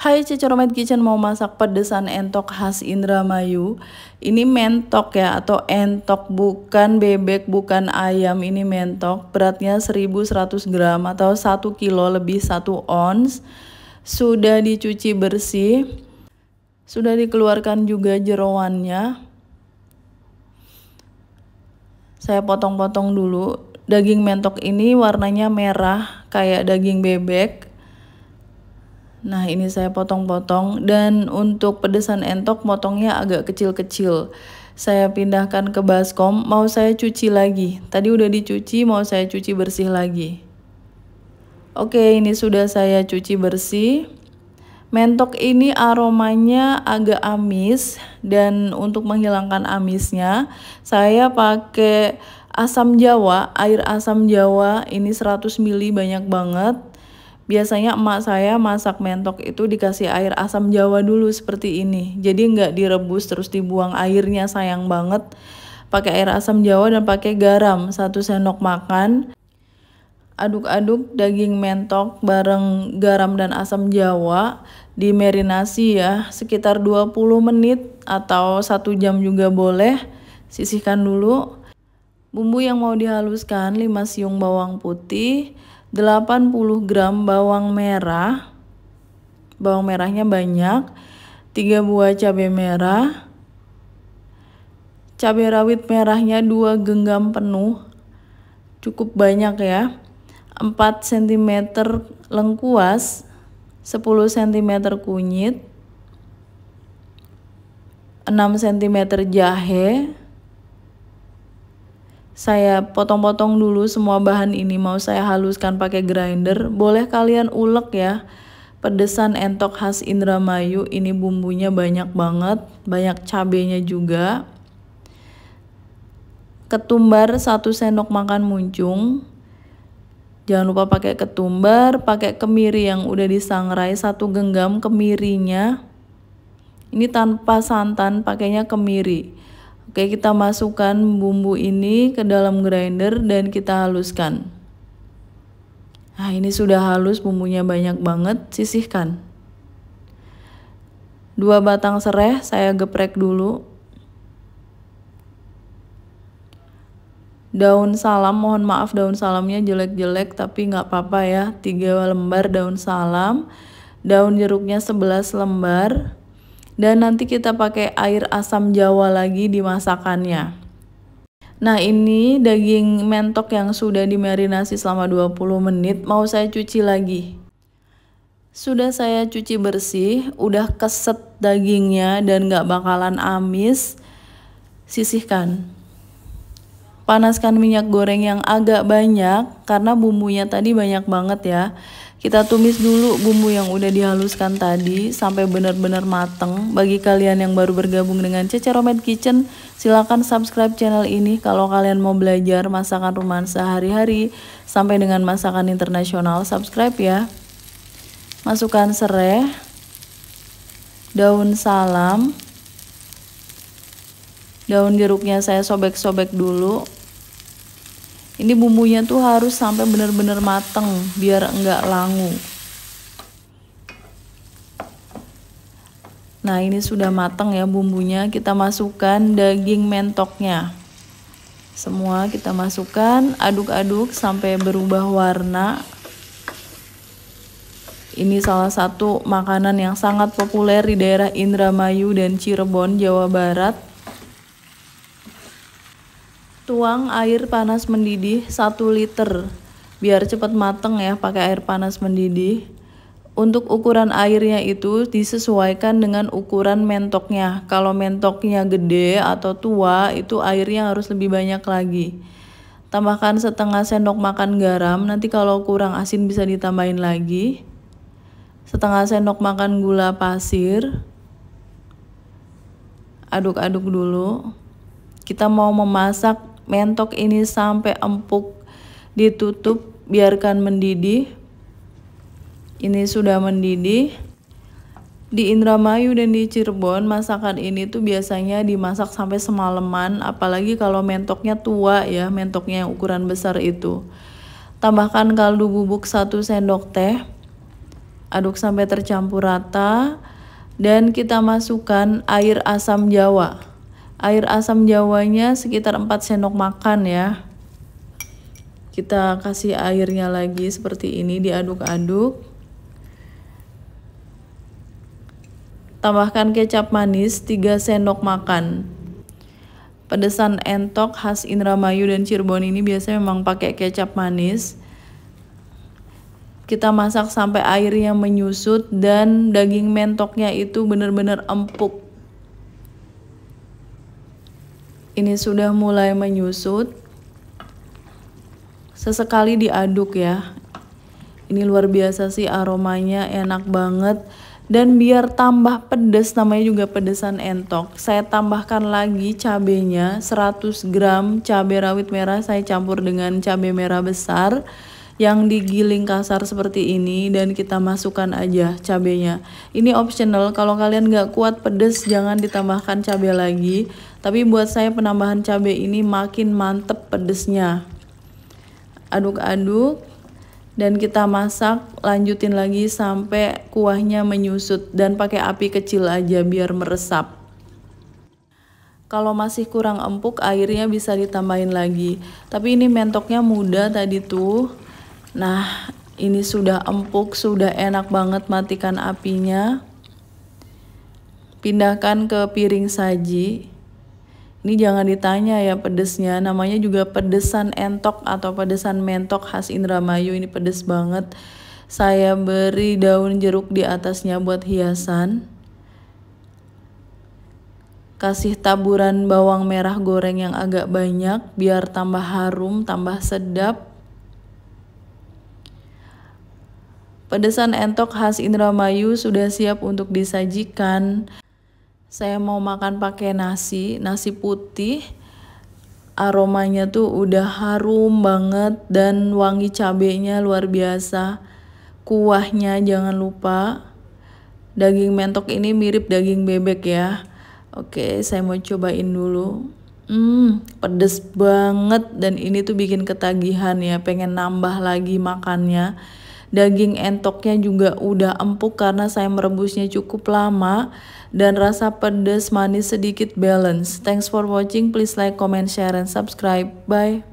Hai Cecoromate Kitchen mau masak pedesan entok khas Indramayu Ini mentok ya atau entok bukan bebek bukan ayam ini mentok Beratnya 1100 gram atau 1 kilo lebih 1 ons Sudah dicuci bersih Sudah dikeluarkan juga jeroannya Saya potong-potong dulu Daging mentok ini warnanya merah kayak daging bebek Nah ini saya potong-potong dan untuk pedesan entok potongnya agak kecil-kecil. Saya pindahkan ke baskom, mau saya cuci lagi. Tadi udah dicuci, mau saya cuci bersih lagi. Oke ini sudah saya cuci bersih. Mentok ini aromanya agak amis dan untuk menghilangkan amisnya saya pakai asam jawa, air asam jawa ini 100 ml banyak banget biasanya emak saya masak mentok itu dikasih air asam jawa dulu seperti ini jadi nggak direbus terus dibuang airnya sayang banget pakai air asam jawa dan pakai garam satu sendok makan aduk-aduk daging mentok bareng garam dan asam jawa dimarinasi ya sekitar 20 menit atau satu jam juga boleh sisihkan dulu bumbu yang mau dihaluskan 5 siung bawang putih 80 gram bawang merah bawang merahnya banyak 3 buah cabai merah cabai rawit merahnya 2 genggam penuh cukup banyak ya 4 cm lengkuas 10 cm kunyit 6 cm jahe saya potong-potong dulu semua bahan ini mau saya haluskan pakai grinder. Boleh kalian ulek ya. Pedesan entok khas Indramayu ini bumbunya banyak banget, banyak cabenya juga. Ketumbar satu sendok makan muncung. Jangan lupa pakai ketumbar, pakai kemiri yang udah disangrai, satu genggam kemirinya. Ini tanpa santan, pakainya kemiri Oke, kita masukkan bumbu ini ke dalam grinder dan kita haluskan. Nah, ini sudah halus, bumbunya banyak banget, sisihkan. Dua batang serai saya geprek dulu. Daun salam, mohon maaf daun salamnya jelek-jelek tapi nggak apa-apa ya. Tiga lembar daun salam, daun jeruknya 11 lembar, dan nanti kita pakai air asam jawa lagi di masakannya. Nah ini daging mentok yang sudah dimarinasi selama 20 menit mau saya cuci lagi. Sudah saya cuci bersih, udah keset dagingnya dan gak bakalan amis, sisihkan. Panaskan minyak goreng yang agak banyak karena bumbunya tadi banyak banget ya. Kita tumis dulu bumbu yang udah dihaluskan tadi sampai benar-benar mateng. Bagi kalian yang baru bergabung dengan Romed Kitchen, silahkan subscribe channel ini kalau kalian mau belajar masakan rumahan sehari-hari sampai dengan masakan internasional, subscribe ya. Masukkan serai, daun salam, daun jeruknya saya sobek-sobek dulu ini bumbunya tuh harus sampai benar-benar mateng biar enggak langu nah ini sudah mateng ya bumbunya kita masukkan daging mentoknya semua kita masukkan aduk-aduk sampai berubah warna ini salah satu makanan yang sangat populer di daerah Indramayu dan Cirebon, Jawa Barat Tuang air panas mendidih 1 liter. Biar cepat mateng ya pakai air panas mendidih. Untuk ukuran airnya itu disesuaikan dengan ukuran mentoknya. Kalau mentoknya gede atau tua itu airnya harus lebih banyak lagi. Tambahkan setengah sendok makan garam, nanti kalau kurang asin bisa ditambahin lagi. Setengah sendok makan gula pasir. Aduk-aduk dulu. Kita mau memasak mentok ini sampai empuk ditutup biarkan mendidih ini sudah mendidih di Indramayu dan di Cirebon masakan ini tuh biasanya dimasak sampai semalaman apalagi kalau mentoknya tua ya mentoknya yang ukuran besar itu tambahkan kaldu bubuk 1 sendok teh aduk sampai tercampur rata dan kita masukkan air asam jawa air asam jawanya sekitar 4 sendok makan ya kita kasih airnya lagi seperti ini diaduk-aduk tambahkan kecap manis 3 sendok makan pedesan entok khas Indramayu dan Cirebon ini biasanya memang pakai kecap manis kita masak sampai airnya menyusut dan daging mentoknya itu benar-benar empuk ini sudah mulai menyusut sesekali diaduk ya ini luar biasa sih aromanya enak banget dan biar tambah pedes namanya juga pedesan entok saya tambahkan lagi cabenya 100 gram cabai rawit merah saya campur dengan cabai merah besar yang digiling kasar seperti ini dan kita masukkan aja cabenya. Ini optional, kalau kalian nggak kuat pedes jangan ditambahkan cabai lagi. Tapi buat saya penambahan cabai ini makin mantep pedesnya. Aduk-aduk dan kita masak lanjutin lagi sampai kuahnya menyusut dan pakai api kecil aja biar meresap. Kalau masih kurang empuk airnya bisa ditambahin lagi. Tapi ini mentoknya mudah tadi tuh. Nah, ini sudah empuk, sudah enak banget matikan apinya. Pindahkan ke piring saji. Ini jangan ditanya ya pedesnya, namanya juga pedesan entok atau pedesan mentok khas Indramayu, ini pedes banget. Saya beri daun jeruk di atasnya buat hiasan. Kasih taburan bawang merah goreng yang agak banyak biar tambah harum, tambah sedap Pedesan entok khas Indramayu sudah siap untuk disajikan. Saya mau makan pakai nasi, nasi putih. Aromanya tuh udah harum banget dan wangi cabenya luar biasa. Kuahnya jangan lupa. Daging mentok ini mirip daging bebek ya. Oke, saya mau cobain dulu. Hmm, pedes banget dan ini tuh bikin ketagihan ya, pengen nambah lagi makannya. Daging entoknya juga udah empuk karena saya merebusnya cukup lama dan rasa pedas manis sedikit balance. Thanks for watching. Please like, comment, share, and subscribe. Bye.